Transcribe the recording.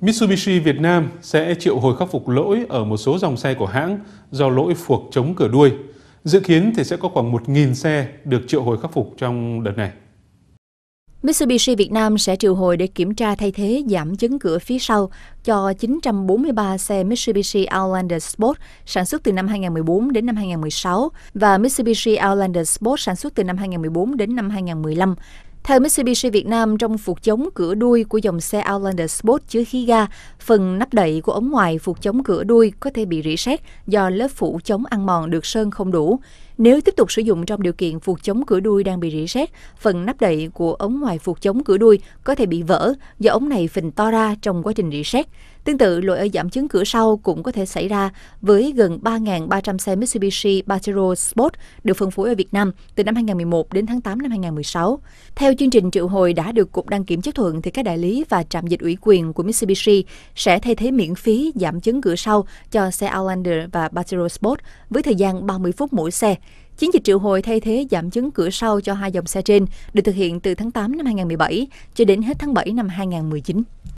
Mitsubishi Việt Nam sẽ triệu hồi khắc phục lỗi ở một số dòng xe của hãng do lỗi phuộc chống cửa đuôi. Dự kiến thì sẽ có khoảng 1.000 xe được triệu hồi khắc phục trong đợt này. Mitsubishi Việt Nam sẽ triệu hồi để kiểm tra thay thế giảm chứng cửa phía sau cho 943 xe Mitsubishi Outlander Sport sản xuất từ năm 2014 đến năm 2016 và Mitsubishi Outlander Sport sản xuất từ năm 2014 đến năm 2015 theo Mitsubishi Việt Nam, trong phục chống cửa đuôi của dòng xe Outlander Sport chứa khí ga, phần nắp đậy của ống ngoài phục chống cửa đuôi có thể bị rỉ sét do lớp phủ chống ăn mòn được sơn không đủ. Nếu tiếp tục sử dụng trong điều kiện phục chống cửa đuôi đang bị rỉ sét, phần nắp đậy của ống ngoài phục chống cửa đuôi có thể bị vỡ do ống này phình to ra trong quá trình rỉ sét. Tương tự, lỗi ở giảm chứng cửa sau cũng có thể xảy ra với gần 3.300 xe Mitsubishi Pajero Sport được phân phối ở Việt Nam từ năm 2011 đến tháng 8 năm 2016. Theo chương trình triệu hồi đã được Cục Đăng kiểm chấp thuận, thì các đại lý và trạm dịch ủy quyền của Mitsubishi sẽ thay thế miễn phí giảm chứng cửa sau cho xe Outlander và Pajero Sport với thời gian 30 phút mỗi xe. Chiến dịch triệu hồi thay thế giảm chứng cửa sau cho hai dòng xe trên được thực hiện từ tháng 8 năm 2017 cho đến hết tháng 7 năm 2019.